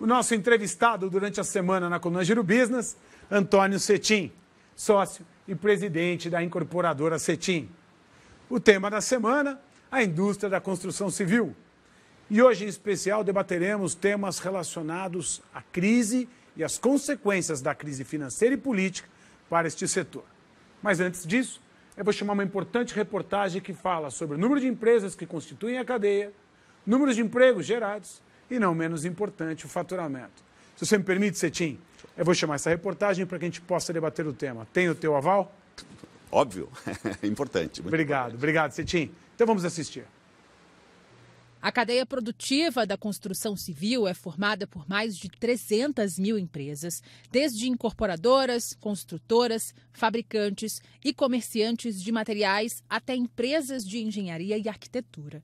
o nosso entrevistado durante a semana na coluna Giro Business, Antônio Cetim, sócio e presidente da incorporadora Cetim. O tema da semana, a indústria da construção civil. E hoje, em especial, debateremos temas relacionados à crise e às consequências da crise financeira e política para este setor. Mas antes disso, eu vou chamar uma importante reportagem que fala sobre o número de empresas que constituem a cadeia, número de empregos gerados e não menos importante, o faturamento. Se você me permite, Cetim, eu vou chamar essa reportagem para que a gente possa debater o tema. Tem o teu aval? Óbvio, é importante. Obrigado, importante. obrigado, Cetim. Então vamos assistir. A cadeia produtiva da construção civil é formada por mais de 300 mil empresas, desde incorporadoras, construtoras, fabricantes e comerciantes de materiais até empresas de engenharia e arquitetura.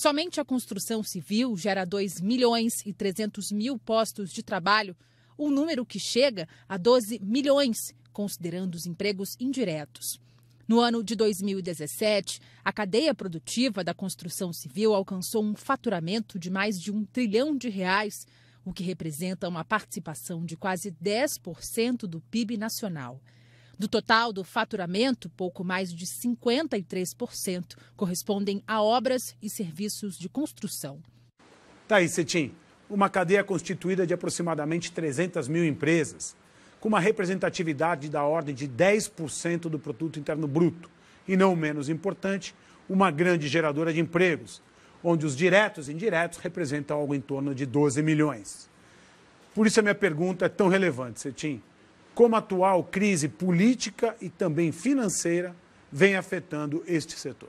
Somente a construção civil gera 2 milhões e 300 mil postos de trabalho, um número que chega a 12 milhões, considerando os empregos indiretos. No ano de 2017, a cadeia produtiva da construção civil alcançou um faturamento de mais de um trilhão de reais, o que representa uma participação de quase 10% do PIB nacional. Do total do faturamento, pouco mais de 53% correspondem a obras e serviços de construção. Tá aí, Cetim. Uma cadeia constituída de aproximadamente 300 mil empresas, com uma representatividade da ordem de 10% do produto interno bruto. E não menos importante, uma grande geradora de empregos, onde os diretos e indiretos representam algo em torno de 12 milhões. Por isso a minha pergunta é tão relevante, Cetim como a atual crise política e também financeira vem afetando este setor?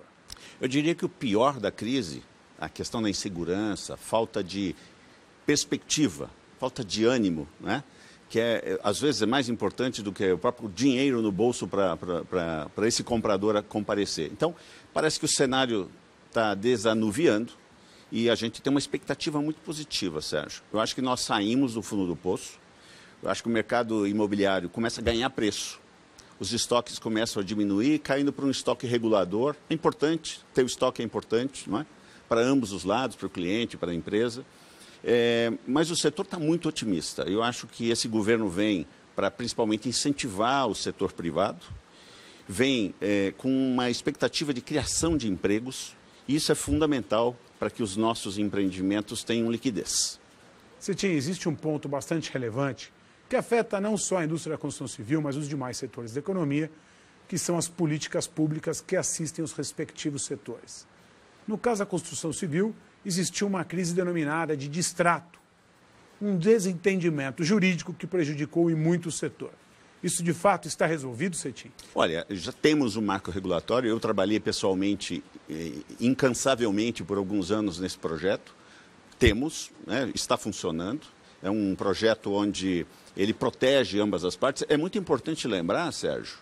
Eu diria que o pior da crise, a questão da insegurança, falta de perspectiva, falta de ânimo, né? que é, às vezes é mais importante do que o próprio dinheiro no bolso para esse comprador comparecer. Então, parece que o cenário está desanuviando e a gente tem uma expectativa muito positiva, Sérgio. Eu acho que nós saímos do fundo do poço, eu acho que o mercado imobiliário começa a ganhar preço. Os estoques começam a diminuir, caindo para um estoque regulador. É importante, ter o estoque é importante, não é? Para ambos os lados, para o cliente, para a empresa. É, mas o setor está muito otimista. Eu acho que esse governo vem para principalmente incentivar o setor privado, vem é, com uma expectativa de criação de empregos. Isso é fundamental para que os nossos empreendimentos tenham liquidez. Cetim, existe um ponto bastante relevante que afeta não só a indústria da construção civil, mas os demais setores da economia, que são as políticas públicas que assistem os respectivos setores. No caso da construção civil, existiu uma crise denominada de distrato, um desentendimento jurídico que prejudicou em muito o setor. Isso de fato está resolvido, Cetim? Olha, já temos um marco regulatório. Eu trabalhei pessoalmente, eh, incansavelmente, por alguns anos nesse projeto. Temos, né, está funcionando é um projeto onde ele protege ambas as partes. É muito importante lembrar, Sérgio,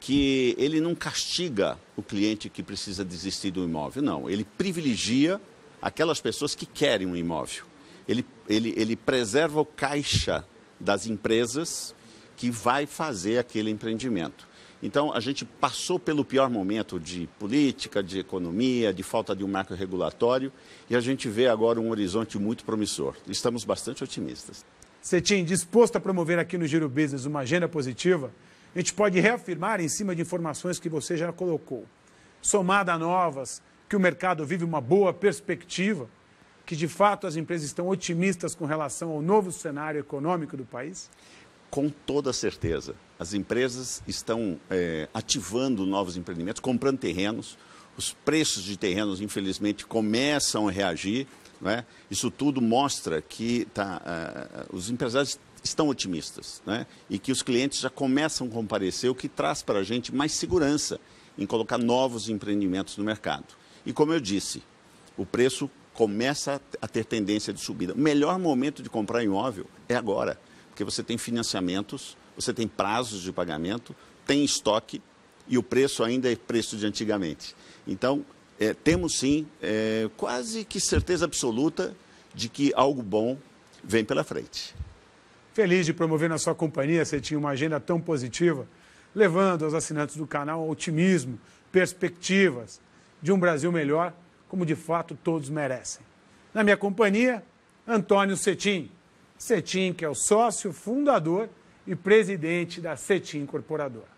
que ele não castiga o cliente que precisa desistir do imóvel, não. Ele privilegia aquelas pessoas que querem um imóvel. Ele, ele, ele preserva o caixa das empresas que vai fazer aquele empreendimento. Então, a gente passou pelo pior momento de política, de economia, de falta de um marco regulatório e a gente vê agora um horizonte muito promissor. Estamos bastante otimistas. Cetim, disposto a promover aqui no Giro Business uma agenda positiva, a gente pode reafirmar em cima de informações que você já colocou. Somada a novas, que o mercado vive uma boa perspectiva, que de fato as empresas estão otimistas com relação ao novo cenário econômico do país? Com toda certeza. As empresas estão é, ativando novos empreendimentos, comprando terrenos. Os preços de terrenos, infelizmente, começam a reagir. É? Isso tudo mostra que tá, uh, os empresários estão otimistas né? e que os clientes já começam a comparecer, o que traz para a gente mais segurança em colocar novos empreendimentos no mercado. E como eu disse, o preço começa a ter tendência de subida. O melhor momento de comprar imóvel é agora porque você tem financiamentos, você tem prazos de pagamento, tem estoque e o preço ainda é preço de antigamente. Então, é, temos sim é, quase que certeza absoluta de que algo bom vem pela frente. Feliz de promover na sua companhia, você tinha uma agenda tão positiva, levando aos assinantes do canal otimismo, perspectivas de um Brasil melhor, como de fato todos merecem. Na minha companhia, Antônio Cetim. Cetim, que é o sócio fundador e presidente da Cetim Incorporadora.